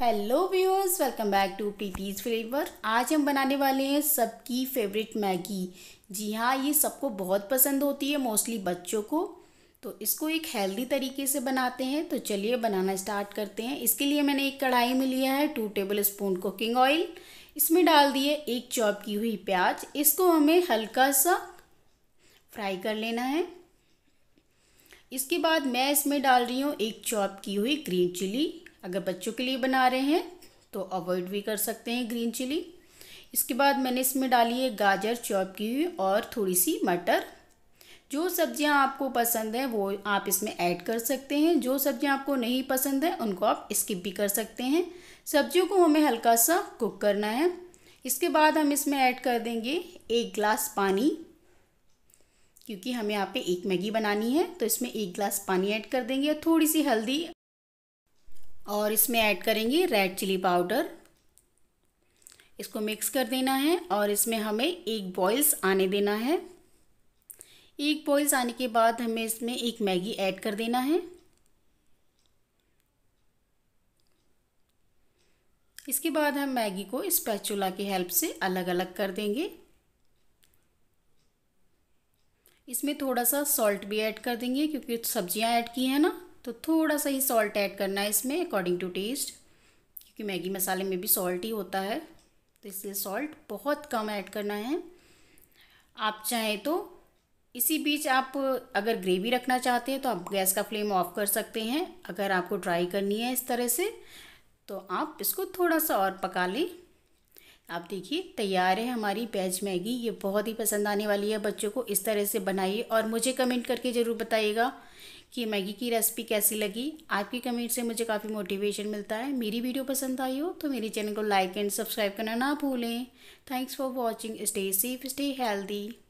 hello viewers welcome back to Preeti's flavour आज हम बनाने वाले हैं सबकी फेवरेट मैगी जी हाँ ये सबको बहुत पसंद होती है मोस्टली बच्चों को तो इसको एक हेल्दी तरीके से बनाते हैं तो चलिए बनाना स्टार्ट करते हैं इसके लिए मैंने एक कढ़ाई में लिया है two tablespoon cooking oil इसमें डाल दिए एक चॉप की हुई प्याज इसको हमें हल्का सा फ्राई कर लेना है इसके बाद मैं इसमें डाल रही हूँ एक चॉप की हुई ग्रीन चिली अगर बच्चों के लिए बना रहे हैं तो अवॉइड भी कर सकते हैं ग्रीन चिली इसके बाद मैंने इसमें डाली है गाजर चॉप की हुई और थोड़ी सी मटर जो सब्जियां आपको पसंद है वो आप इसमें ऐड कर सकते हैं जो सब्जियां आपको नहीं पसंद है उनको आप स्किप भी कर सकते हैं सब्जियों को हमें हल्का सा कुक करना है इसके बाद हम इसमें ऐड कर देंगे एक ग्लास पानी क्योंकि हमें यहाँ पे एक मैगी बनानी है तो इसमें एक ग्लास पानी ऐड कर देंगे और थोड़ी सी हल्दी और इसमें ऐड करेंगे रेड चिली पाउडर इसको मिक्स कर देना है और इसमें हमें एक बॉइल्स आने देना है एक बॉइल्स आने के बाद हमें इसमें एक मैगी ऐड कर देना है इसके बाद हम मैगी को इस पैचूला की हेल्प से अलग अलग कर देंगे इसमें थोड़ा सा सॉल्ट भी ऐड कर देंगे क्योंकि सब्जियां ऐड की हैं ना तो थोड़ा सा ही सॉल्ट ऐड करना है इसमें अकॉर्डिंग टू टेस्ट क्योंकि मैगी मसाले में भी सॉल्ट ही होता है तो इसलिए सॉल्ट बहुत कम ऐड करना है आप चाहें तो इसी बीच आप अगर ग्रेवी रखना चाहते हैं तो आप गैस का फ्लेम ऑफ कर सकते हैं अगर आपको ट्राई करनी है इस तरह से तो आप इसको थोड़ा सा और पका लें आप देखिए तैयार है हमारी वेज मैगी ये बहुत ही पसंद आने वाली है बच्चों को इस तरह से बनाइए और मुझे कमेंट करके ज़रूर बताइएगा कि मैगी की रेसिपी कैसी लगी आपकी कमेंट से मुझे काफ़ी मोटिवेशन मिलता है मेरी वीडियो पसंद आई हो तो मेरे चैनल को लाइक एंड सब्सक्राइब करना ना भूलें thanks for watching stay safe stay healthy